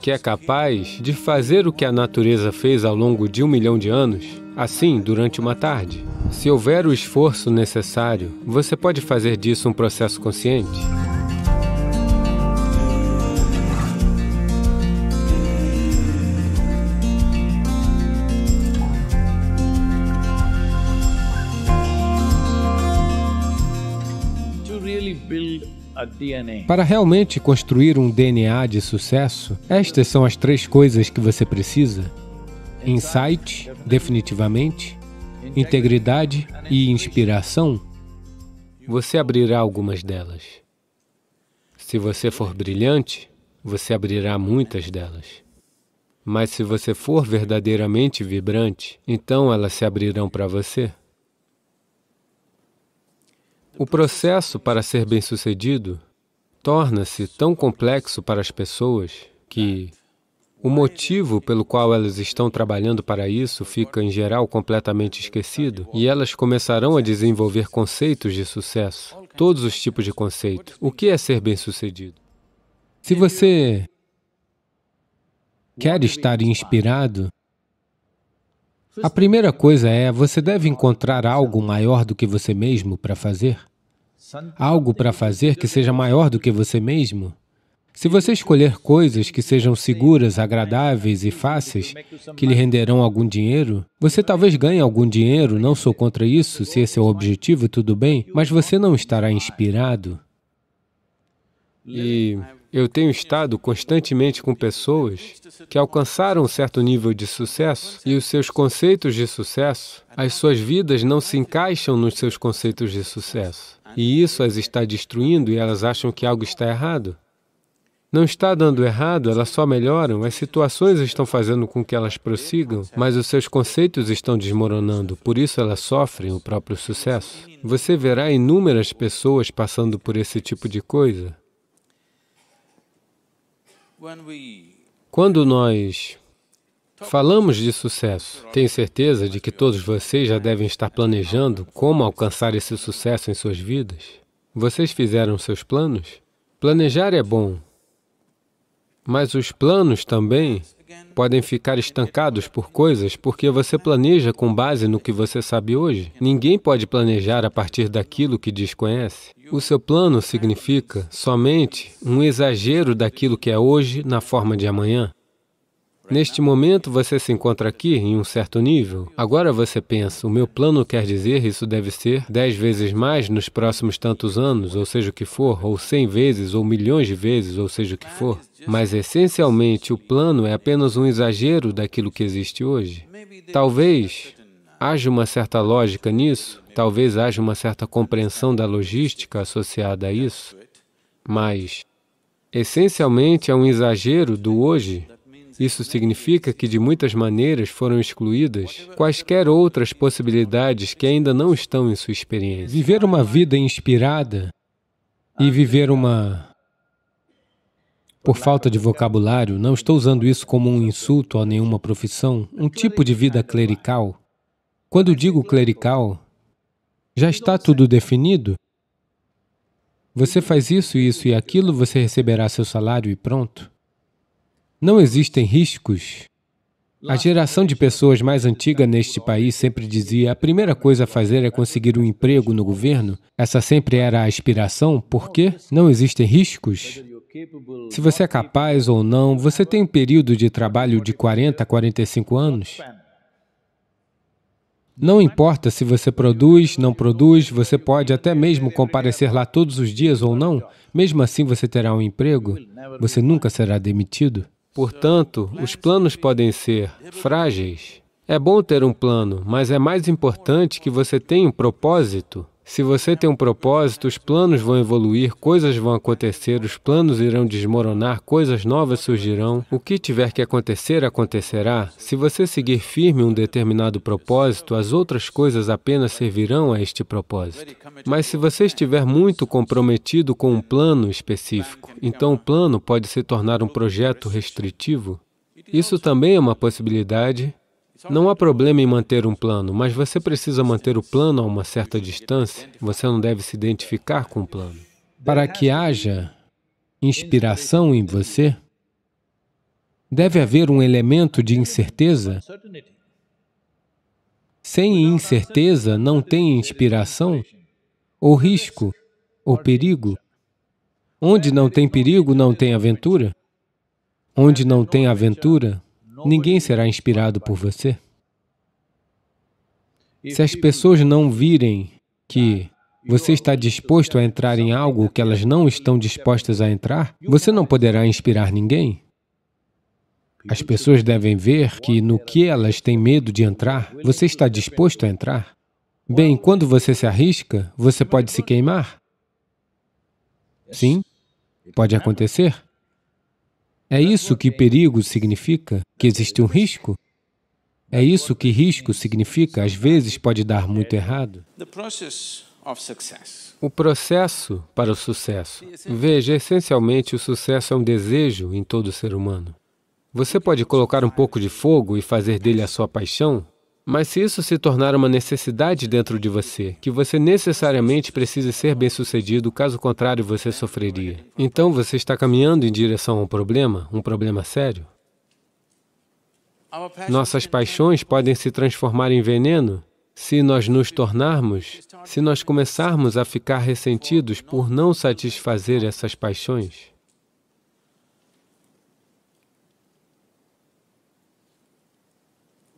que é capaz de fazer o que a natureza fez ao longo de um milhão de anos, assim durante uma tarde. Se houver o esforço necessário, você pode fazer disso um processo consciente. Para realmente construir um DNA de sucesso, estas são as três coisas que você precisa: insight, definitivamente, integridade e inspiração. Você abrirá algumas delas. Se você for brilhante, você abrirá muitas delas. Mas se você for verdadeiramente vibrante, então elas se abrirão para você. O processo para ser bem-sucedido torna-se tão complexo para as pessoas que o motivo pelo qual elas estão trabalhando para isso fica, em geral, completamente esquecido, e elas começarão a desenvolver conceitos de sucesso, todos os tipos de conceito. O que é ser bem-sucedido? Se você quer estar inspirado, a primeira coisa é, você deve encontrar algo maior do que você mesmo para fazer algo para fazer que seja maior do que você mesmo? Se você escolher coisas que sejam seguras, agradáveis e fáceis, que lhe renderão algum dinheiro, você talvez ganhe algum dinheiro, não sou contra isso, se esse é o objetivo, tudo bem, mas você não estará inspirado. E eu tenho estado constantemente com pessoas que alcançaram um certo nível de sucesso e os seus conceitos de sucesso, as suas vidas não se encaixam nos seus conceitos de sucesso. E isso as está destruindo e elas acham que algo está errado. Não está dando errado, elas só melhoram, as situações estão fazendo com que elas prossigam, mas os seus conceitos estão desmoronando, por isso elas sofrem o próprio sucesso. Você verá inúmeras pessoas passando por esse tipo de coisa. Quando nós Falamos de sucesso. Tenho certeza de que todos vocês já devem estar planejando como alcançar esse sucesso em suas vidas. Vocês fizeram seus planos? Planejar é bom, mas os planos também podem ficar estancados por coisas porque você planeja com base no que você sabe hoje. Ninguém pode planejar a partir daquilo que desconhece. O seu plano significa somente um exagero daquilo que é hoje na forma de amanhã. Neste momento, você se encontra aqui em um certo nível. Agora você pensa, o meu plano quer dizer isso deve ser dez vezes mais nos próximos tantos anos, ou seja o que for, ou cem vezes, ou milhões de vezes, ou seja o que for. Mas, essencialmente, o plano é apenas um exagero daquilo que existe hoje. Talvez haja uma certa lógica nisso, talvez haja uma certa compreensão da logística associada a isso, mas, essencialmente, é um exagero do hoje isso significa que, de muitas maneiras, foram excluídas quaisquer outras possibilidades que ainda não estão em sua experiência. Viver uma vida inspirada e viver uma... Por falta de vocabulário, não estou usando isso como um insulto a nenhuma profissão, um tipo de vida clerical. Quando digo clerical, já está tudo definido. Você faz isso, isso e aquilo, você receberá seu salário e pronto. Não existem riscos. A geração de pessoas mais antiga neste país sempre dizia a primeira coisa a fazer é conseguir um emprego no governo. Essa sempre era a aspiração, Por quê? não existem riscos. Se você é capaz ou não, você tem um período de trabalho de 40 a 45 anos. Não importa se você produz, não produz, você pode até mesmo comparecer lá todos os dias ou não, mesmo assim você terá um emprego, você nunca será demitido. Portanto, os planos podem ser frágeis. É bom ter um plano, mas é mais importante que você tenha um propósito. Se você tem um propósito, os planos vão evoluir, coisas vão acontecer, os planos irão desmoronar, coisas novas surgirão. O que tiver que acontecer, acontecerá. Se você seguir firme um determinado propósito, as outras coisas apenas servirão a este propósito. Mas se você estiver muito comprometido com um plano específico, então o plano pode se tornar um projeto restritivo. Isso também é uma possibilidade, não há problema em manter um plano, mas você precisa manter o plano a uma certa distância. Você não deve se identificar com o plano. Para que haja inspiração em você, deve haver um elemento de incerteza. Sem incerteza, não tem inspiração, ou risco, ou perigo. Onde não tem perigo, não tem aventura. Onde não tem aventura, ninguém será inspirado por você. Se as pessoas não virem que você está disposto a entrar em algo que elas não estão dispostas a entrar, você não poderá inspirar ninguém. As pessoas devem ver que no que elas têm medo de entrar, você está disposto a entrar. Bem, quando você se arrisca, você pode se queimar. Sim, pode acontecer. É isso que perigo significa? Que existe um risco? É isso que risco significa? Às vezes pode dar muito errado. O processo para o sucesso. Veja, essencialmente o sucesso é um desejo em todo ser humano. Você pode colocar um pouco de fogo e fazer dele a sua paixão, mas se isso se tornar uma necessidade dentro de você, que você necessariamente precisa ser bem-sucedido, caso contrário você sofreria, então você está caminhando em direção a um problema, um problema sério. Nossas paixões podem se transformar em veneno se nós nos tornarmos, se nós começarmos a ficar ressentidos por não satisfazer essas paixões.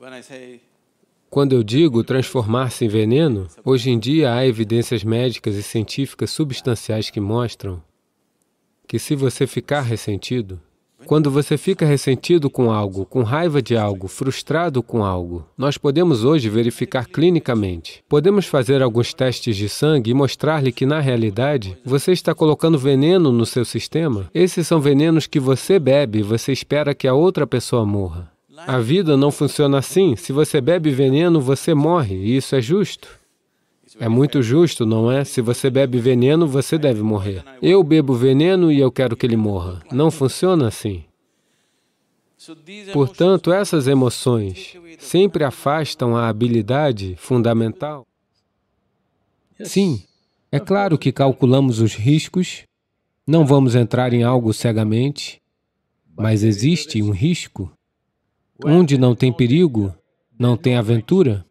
When I say quando eu digo transformar-se em veneno, hoje em dia há evidências médicas e científicas substanciais que mostram que se você ficar ressentido, quando você fica ressentido com algo, com raiva de algo, frustrado com algo, nós podemos hoje verificar clinicamente. Podemos fazer alguns testes de sangue e mostrar-lhe que, na realidade, você está colocando veneno no seu sistema. Esses são venenos que você bebe e você espera que a outra pessoa morra. A vida não funciona assim. Se você bebe veneno, você morre, e isso é justo. É muito justo, não é? Se você bebe veneno, você deve morrer. Eu bebo veneno e eu quero que ele morra. Não funciona assim. Portanto, essas emoções sempre afastam a habilidade fundamental. Sim, é claro que calculamos os riscos, não vamos entrar em algo cegamente, mas existe um risco Onde não tem perigo, não tem aventura.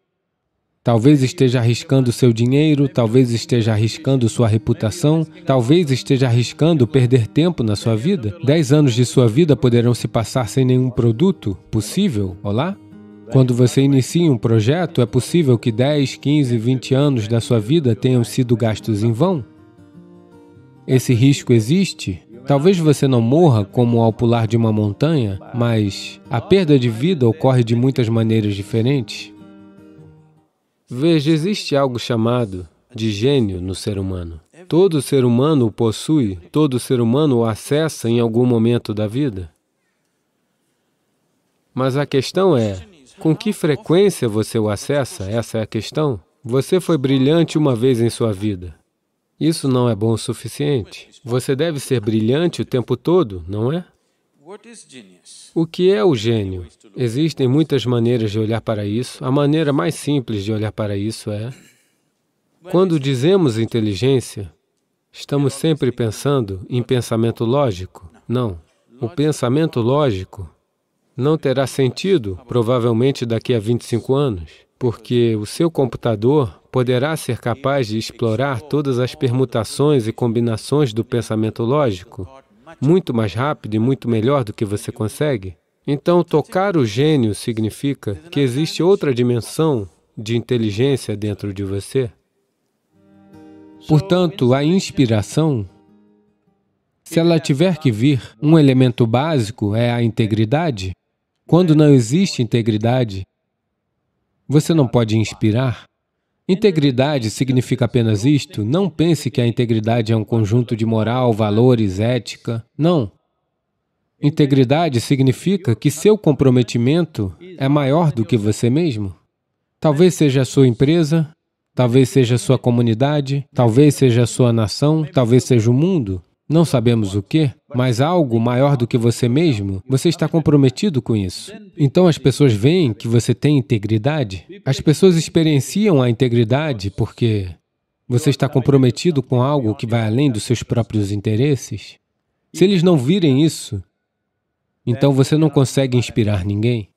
Talvez esteja arriscando seu dinheiro, talvez esteja arriscando sua reputação, talvez esteja arriscando perder tempo na sua vida. Dez anos de sua vida poderão se passar sem nenhum produto possível, olá? Quando você inicia um projeto, é possível que 10, 15, 20 anos da sua vida tenham sido gastos em vão? Esse risco existe? Talvez você não morra como ao pular de uma montanha, mas a perda de vida ocorre de muitas maneiras diferentes. Veja, existe algo chamado de gênio no ser humano. Todo ser humano o possui, todo ser humano o acessa em algum momento da vida. Mas a questão é, com que frequência você o acessa? Essa é a questão. Você foi brilhante uma vez em sua vida. Isso não é bom o suficiente. Você deve ser brilhante o tempo todo, não é? O que é o gênio? Existem muitas maneiras de olhar para isso. A maneira mais simples de olhar para isso é... Quando dizemos inteligência, estamos sempre pensando em pensamento lógico. Não. O pensamento lógico não terá sentido, provavelmente daqui a 25 anos, porque o seu computador poderá ser capaz de explorar todas as permutações e combinações do pensamento lógico, muito mais rápido e muito melhor do que você consegue. Então, tocar o gênio significa que existe outra dimensão de inteligência dentro de você. Portanto, a inspiração, se ela tiver que vir, um elemento básico é a integridade. Quando não existe integridade, você não pode inspirar. Integridade significa apenas isto? Não pense que a integridade é um conjunto de moral, valores, ética. Não. Integridade significa que seu comprometimento é maior do que você mesmo. Talvez seja a sua empresa, talvez seja a sua comunidade, talvez seja a sua nação, talvez seja o mundo não sabemos o que, mas algo maior do que você mesmo, você está comprometido com isso. Então as pessoas veem que você tem integridade. As pessoas experienciam a integridade porque você está comprometido com algo que vai além dos seus próprios interesses. Se eles não virem isso, então você não consegue inspirar ninguém.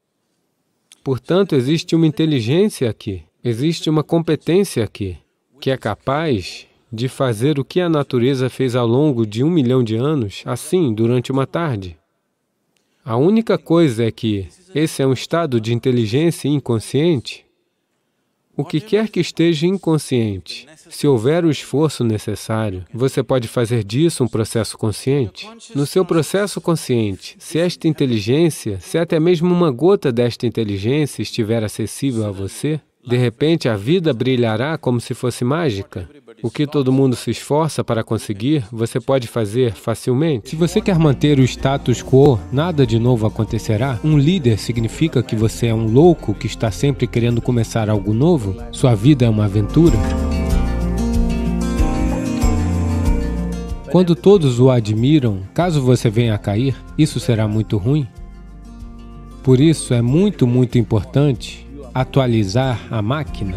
Portanto, existe uma inteligência aqui, existe uma competência aqui, que é capaz de fazer o que a natureza fez ao longo de um milhão de anos, assim, durante uma tarde. A única coisa é que esse é um estado de inteligência inconsciente. O que quer que esteja inconsciente, se houver o esforço necessário, você pode fazer disso um processo consciente. No seu processo consciente, se esta inteligência, se até mesmo uma gota desta inteligência estiver acessível a você, de repente, a vida brilhará como se fosse mágica. O que todo mundo se esforça para conseguir, você pode fazer facilmente. Se você quer manter o status quo, nada de novo acontecerá. Um líder significa que você é um louco que está sempre querendo começar algo novo? Sua vida é uma aventura? Quando todos o admiram, caso você venha a cair, isso será muito ruim? Por isso, é muito, muito importante atualizar a máquina?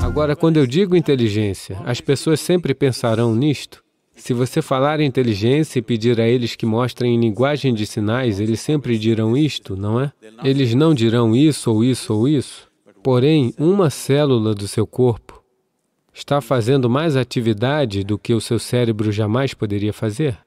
Agora, quando eu digo inteligência, as pessoas sempre pensarão nisto. Se você falar inteligência e pedir a eles que mostrem em linguagem de sinais, eles sempre dirão isto, não é? Eles não dirão isso ou isso ou isso. Porém, uma célula do seu corpo está fazendo mais atividade do que o seu cérebro jamais poderia fazer.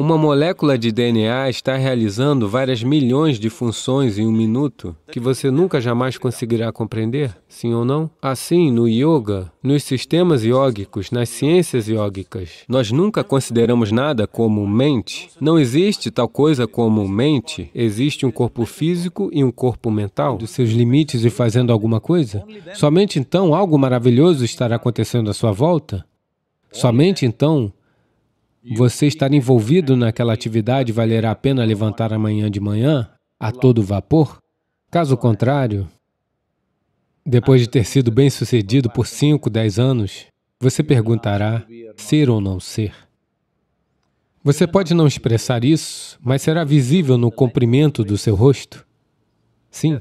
Uma molécula de DNA está realizando várias milhões de funções em um minuto que você nunca jamais conseguirá compreender, sim ou não? Assim, no yoga, nos sistemas iógicos, nas ciências iógicas, nós nunca consideramos nada como mente. Não existe tal coisa como mente. Existe um corpo físico e um corpo mental, dos seus limites e fazendo alguma coisa. Somente então algo maravilhoso estará acontecendo à sua volta. Somente então você estar envolvido naquela atividade valerá a pena levantar amanhã de manhã, a todo vapor? Caso contrário, depois de ter sido bem sucedido por 5, 10 anos, você perguntará ser ou não ser. Você pode não expressar isso, mas será visível no comprimento do seu rosto. Sim,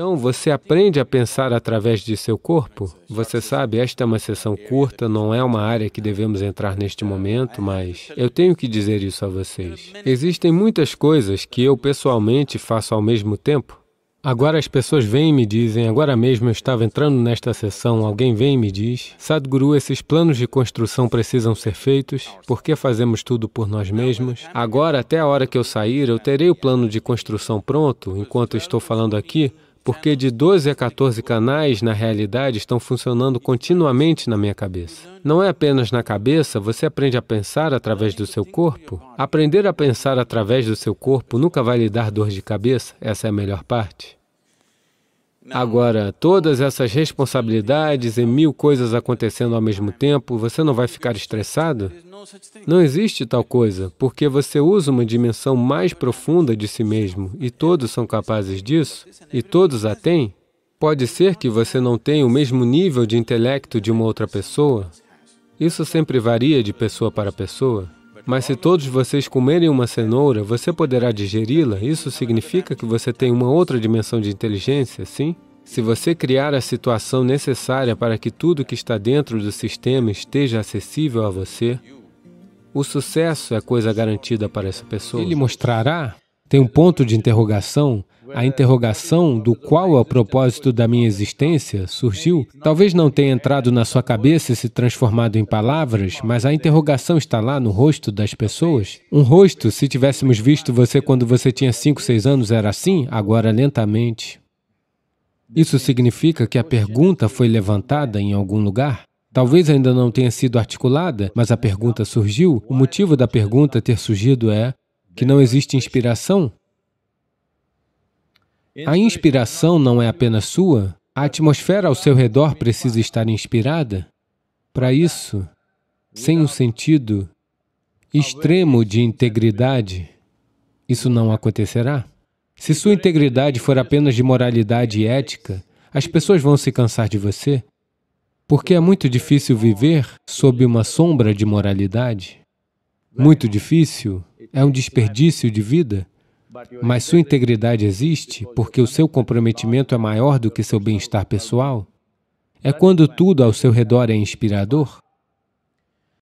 então, você aprende a pensar através de seu corpo. Você sabe, esta é uma sessão curta, não é uma área que devemos entrar neste momento, mas eu tenho que dizer isso a vocês. Existem muitas coisas que eu pessoalmente faço ao mesmo tempo. Agora as pessoas vêm e me dizem, agora mesmo eu estava entrando nesta sessão, alguém vem e me diz, Sadhguru, esses planos de construção precisam ser feitos, porque fazemos tudo por nós mesmos. Agora, até a hora que eu sair, eu terei o plano de construção pronto, enquanto estou falando aqui, porque de 12 a 14 canais, na realidade, estão funcionando continuamente na minha cabeça. Não é apenas na cabeça, você aprende a pensar através do seu corpo. Aprender a pensar através do seu corpo nunca vai lhe dar dor de cabeça, essa é a melhor parte. Agora, todas essas responsabilidades e mil coisas acontecendo ao mesmo tempo, você não vai ficar estressado? Não existe tal coisa, porque você usa uma dimensão mais profunda de si mesmo, e todos são capazes disso, e todos a têm. Pode ser que você não tenha o mesmo nível de intelecto de uma outra pessoa. Isso sempre varia de pessoa para pessoa. Mas se todos vocês comerem uma cenoura, você poderá digeri-la. Isso significa que você tem uma outra dimensão de inteligência, sim? Se você criar a situação necessária para que tudo que está dentro do sistema esteja acessível a você, o sucesso é coisa garantida para essa pessoa. Ele mostrará tem um ponto de interrogação. A interrogação do qual é o propósito da minha existência surgiu. Talvez não tenha entrado na sua cabeça e se transformado em palavras, mas a interrogação está lá no rosto das pessoas. Um rosto, se tivéssemos visto você quando você tinha 5, 6 anos, era assim, agora lentamente. Isso significa que a pergunta foi levantada em algum lugar? Talvez ainda não tenha sido articulada, mas a pergunta surgiu. O motivo da pergunta ter surgido é que não existe inspiração? A inspiração não é apenas sua, a atmosfera ao seu redor precisa estar inspirada. Para isso, sem um sentido extremo de integridade, isso não acontecerá. Se sua integridade for apenas de moralidade e ética, as pessoas vão se cansar de você, porque é muito difícil viver sob uma sombra de moralidade. Muito difícil é um desperdício de vida, mas sua integridade existe porque o seu comprometimento é maior do que seu bem-estar pessoal? É quando tudo ao seu redor é inspirador?